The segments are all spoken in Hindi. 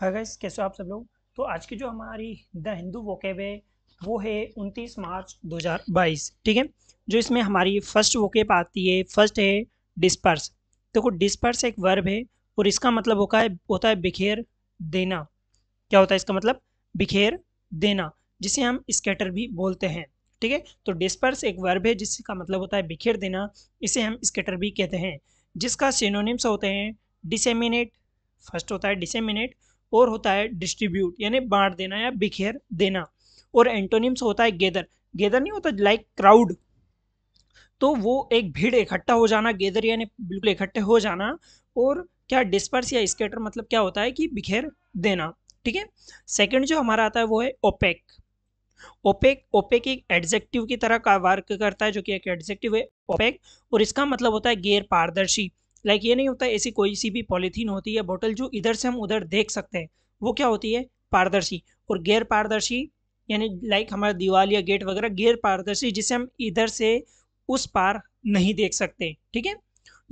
हाय गाइस कैसे हो आप सब लोग तो आज की जो हमारी द हिंदू वोकेब है वो है 29 मार्च 2022 ठीक है जो इसमें हमारी फर्स्ट वोकेब आती है फर्स्ट है डिस्पर्स देखो तो डिस्पर्स एक वर्ब है और इसका मतलब होता है होता है बिखेर देना क्या होता है इसका मतलब बिखेर देना जिसे हम स्केटर भी बोलते हैं ठीक है तो डिस्पर्स एक वर्ब है जिसका मतलब होता है बिखेर देना इसे हम स्केटर भी कहते हैं जिसका सिनोनिम्स होते हैं डिसेमिनेट फर्स्ट होता है डिसेमिनेट और होता है डिस्ट्रीब्यूट यानी बांट देना या बिखेर देना और एंटोनिम्स होता है गेदर गेदर नहीं होता लाइक क्राउड तो वो एक भीड़ इकट्ठा हो जाना गेदर यानी बिल्कुल इकट्ठे हो जाना और क्या डिस्पर्स या स्केटर मतलब क्या होता है कि बिखेर देना ठीक है सेकंड जो हमारा आता है वो है ओपेक ओपेक ओपेक एक एडजेक्टिव की तरह का वर्क करता है जो कि एक एडजेक्टिव है ओपेक और इसका मतलब होता है गैर पारदर्शी लाइक ये नहीं होता ऐसी कोई सी भी पॉलीथीन होती है बोतल जो इधर से हम उधर देख सकते हैं वो क्या होती है पारदर्शी और गैर पारदर्शी यानी लाइक हमारा दीवार या गेट वगैरह गैर पारदर्शी जिसे हम इधर से उस पार नहीं देख सकते ठीक है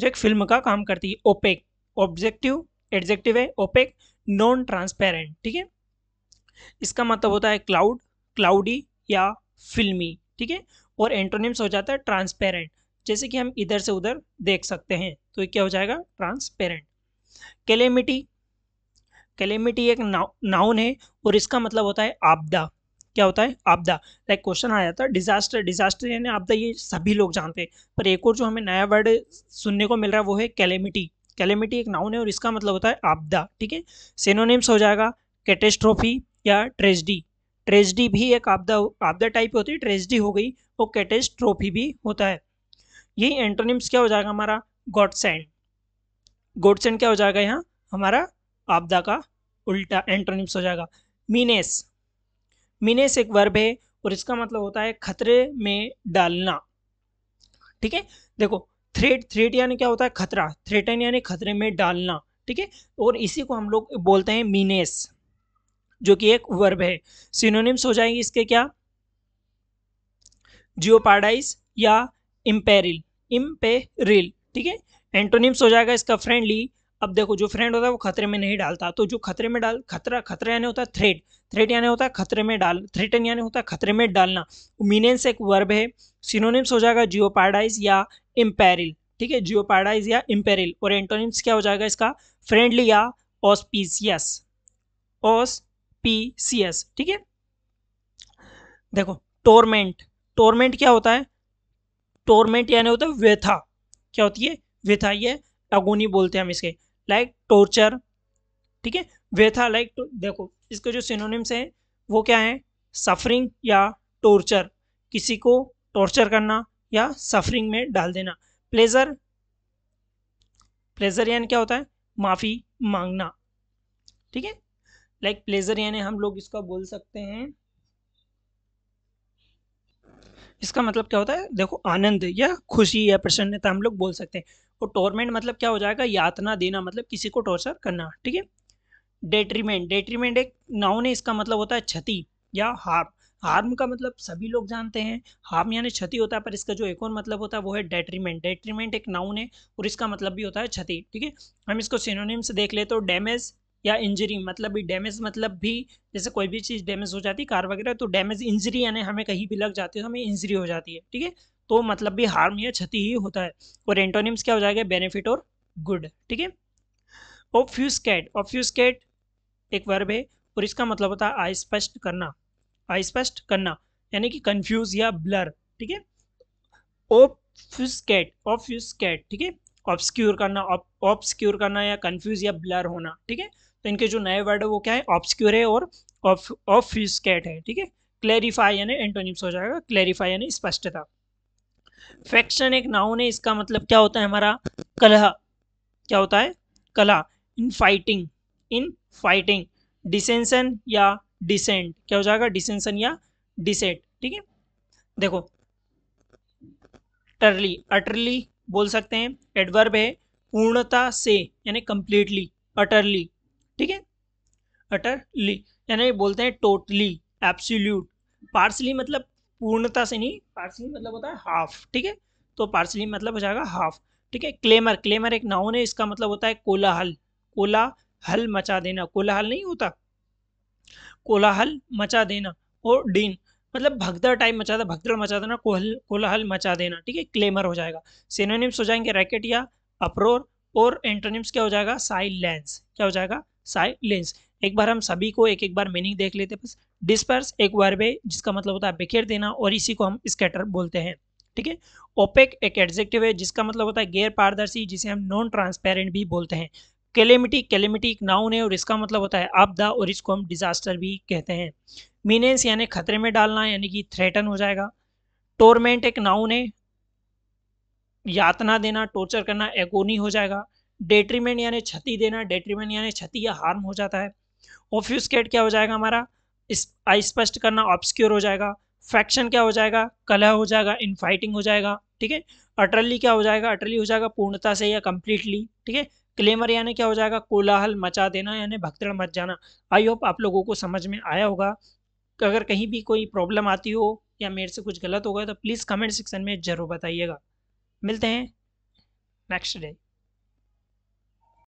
जो एक फिल्म का काम करती है ओपेक ऑब्जेक्टिव एडजेक्टिव है ओपेक नॉन ट्रांसपेरेंट ठीक है इसका मतलब होता है क्लाउड क्लाउडी या फिल्मी ठीक है और एंटोनिम्स हो जाता है ट्रांसपेरेंट जैसे कि हम इधर से उधर देख सकते हैं तो क्या हो जाएगा ट्रांसपेरेंट कैलेमिटी कैलेमिटी एक नाउ नाउन है और इसका मतलब होता है आपदा क्या होता है आपदा लाइक क्वेश्चन आया था डिजास्टर डिजास्टर यानी आपदा ये सभी लोग जानते हैं पर एक और जो हमें नया वर्ड सुनने को मिल रहा है वो है कैलेमिटी कैलेमिटी एक नाउन है और इसका मतलब होता है आपदा ठीक है सिनोनिम्स हो जाएगा कैटेस्ट्रोफी या ट्रेजडी ट्रेजडी भी एक आपदा आपदा टाइप होती है ट्रेजडी हो गई और कैटेस्ट्रोफी भी होता है यही एंटोनिम्स क्या हो जाएगा हमारा गॉडसेंड गॉडसेंड क्या हो जाएगा यहाँ हमारा आपदा का उल्टा एंटोनिम्स हो जाएगा मीनेस मीनेस एक वर्ब है और इसका मतलब होता है खतरे में डालना ठीक है देखो थ्रेट थ्रेट यानी क्या होता है खतरा थ्रेटन यानी खतरे में डालना ठीक है और इसी को हम लोग बोलते हैं मीनेस जो कि एक वर्ब है सिनोनिम्स हो जाएंगे इसके क्या जियोपाडाइस या इम्पेरिल इम्पेरिल ठीक है एंटोनिम्स हो जाएगा इसका फ्रेंडली अब देखो जो फ्रेंड होता है वो खतरे में नहीं डालता तो जो खतरे में डाल खतरा खतरा यानी होता है थ्रेट थ्रेट यानी होता है खतरे में डाल थ्रेटन यानी होता है खतरे में डालना मीनेंस एक वर्ब है सिनोनिम्स हो जाएगा जियोपार्डाइज या इम्पेरिल ठीक है जियोपार्डाइज या इम्पेरिल और एंटोनिम्स क्या हो जाएगा इसका फ्रेंडली या ऑस्पीसियस ऑस्पीसियस ठीक है देखो टोरमेंट टोरमेंट क्या होता है टोरमेंट यानी होता है व्यथा क्या होती है व्यथा ये अगोनी बोलते हैं हम इसके लाइक टोर्चर ठीक है व्यथा लाइक देखो इसके जो सिनोनिम्स हैं वो क्या है सफरिंग या टोर्चर किसी को टॉर्चर करना या सफरिंग में डाल देना प्लेजर प्लेजर यानी क्या होता है माफ़ी मांगना ठीक है लाइक प्लेजर यानी हम लोग इसका बोल सकते हैं इसका मतलब क्या होता है देखो आनंद या खुशी या प्रसन्नता हम लोग बोल सकते हैं और टोरमेंट मतलब क्या हो जाएगा यातना देना मतलब किसी को टॉर्चर करना ठीक है डेट्रीमेंट डेट्रीमेंट एक नाउन है इसका मतलब होता है क्षति या हार्म हार्म का मतलब सभी लोग जानते हैं हार्म यानी क्षति होता है पर इसका जो एक और मतलब होता है वो है डेट्रीमेंट डेट्रीमेंट एक नाउन है और इसका मतलब भी होता है क्षति ठीक है हम इसको सिनोनिम से देख ले तो डैमेज या इंजरी मतलब भी डैमेज मतलब भी जैसे कोई भी चीज़ डैमेज हो जाती है कार वगैरह तो डैमेज इंजरी यानी हमें कहीं भी लग जाती है तो हमें इंजरी हो जाती है ठीक है तो मतलब भी हार्म या क्षति ही होता है और एंटोनिम्स क्या हो जाएगा बेनिफिट और गुड ठीक है ऑफ्यूसकेट ऑफ्यूसकेट एक वर्ब है और इसका मतलब होता है अस्पष्ट करना अस्पष्ट करना यानी कि कन्फ्यूज या ब्लर ठीक है ऑफ्यूसकेट ऑफ्यूसकेट ठीक है ऑब्सक्योर करना ऑब्सक्योर करना या कन्फ्यूज या ब्लर होना ठीक है तो इनके जो नए वर्ड है वो क्या है ऑब्सक्योर है और ऑफ स्कैट है ठीक है क्लैरिफाई यानी एंटोनिम्स हो जाएगा क्लैरिफाई यानी स्पष्टता फैक्शन एक नाउन है इसका मतलब क्या होता है हमारा कलह क्या होता है कला इन फाइटिंग इन फाइटिंग डिसेंसन या डिसेंट क्या हो जाएगा डिसेंसन या डिसेंट ठीक है देखो टर्ली अटरली बोल सकते हैं एडवर्ब है पूर्णता से यानी कंप्लीटली अटरली ठीक है अटरली यानी बोलते हैं टोटली एब्सोल्यूट पार्सली मतलब पूर्णता से नहीं पार्सली मतलब होता है हाफ ठीक है तो पार्सली मतलब हो जाएगा हाफ ठीक है क्लेमर क्लेमर एक नाउन है इसका मतलब होता है कोलाहल कोलाहल मचा देना कोलाहल नहीं होता कोलाहल मचा देना और डीन मतलब भगदड़ टाइप मचा देना भगदड़ मचा देना कोहल कोलाहल मचा देना ठीक है क्लेमर हो जाएगा सिनोनिम्स हो जाएंगे रैकेट या अप्रोर और एंटोनिम्स क्या हो जाएगा साइलेंस क्या हो जाएगा साइलेंस एक बार हम सभी को एक एक बार मीनिंग देख लेते हैं बस डिस्पर्स एक वर्ब है जिसका मतलब होता है बिखेर देना और इसी को हम स्कैटर बोलते हैं ठीक है ओपेक एक एडजेक्टिव है जिसका मतलब होता है गैर पारदर्शी जिसे हम नॉन ट्रांसपेरेंट भी बोलते हैं कैलेमिटी कैलेमिटी एक नाउन है और इसका मतलब होता है आपदा और इसको हम डिजास्टर भी कहते हैं मीनेंस यानी खतरे में डालना यानी कि थ्रेटन हो जाएगा टोरमेंट एक नाउन है यातना देना टॉर्चर करना एगोनी हो जाएगा डेट्रीमेंट यानी क्षति देना डेट्रीमेंट यानी क्षति या हार्म हो जाता है ऑफ्यूस्केट क्या हो जाएगा हमारा इस अस्पष्ट करना ऑब्सक्योर हो जाएगा फैक्शन क्या हो जाएगा कलह हो जाएगा इन फाइटिंग हो जाएगा ठीक है अटरली क्या हो जाएगा अटरली हो जाएगा पूर्णता से या कम्प्लीटली ठीक है क्लेमर यानी क्या हो जाएगा कोलाहल मचा देना यानी भक्तड़ मच जाना आई होप आप लोगों को समझ में आया होगा अगर कहीं भी कोई प्रॉब्लम आती हो या मेरे से कुछ गलत होगा तो प्लीज़ कमेंट सेक्शन में ज़रूर बताइएगा मिलते हैं नेक्स्ट डे